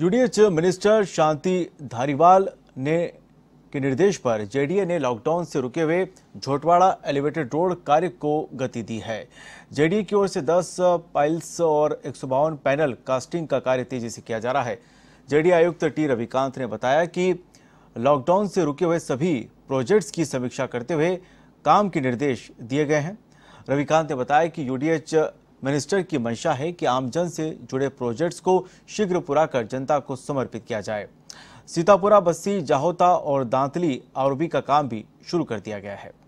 UDH minister शांति धारीवाल ने के निर्देश पर जेडीए ने लॉकडाउन से रुके हुए झोटवाड़ा एलिवेटेड रोड कार्य को गति दी है जेडीए की ओर से 10 पाइल्स और एक पैनल कास्टिंग का कार्य तेजी से किया जा रहा है जेडीए आयुक्त टी रविकांत ने बताया कि लॉकडाउन से रुके हुए सभी प्रोजेक्ट्स की समीक्षा करते हुए काम के निर्देश दिए गए हैं रविकांत ने बताया कि यूडीएच मिनिस्टर की मंशा है कि आमजन से जुड़े प्रोजेक्ट्स को शीघ्र पूरा कर जनता को समर्पित किया जाए सीतापुरा बस्सी जाहोता और दांतली आरबी का काम भी शुरू कर दिया गया है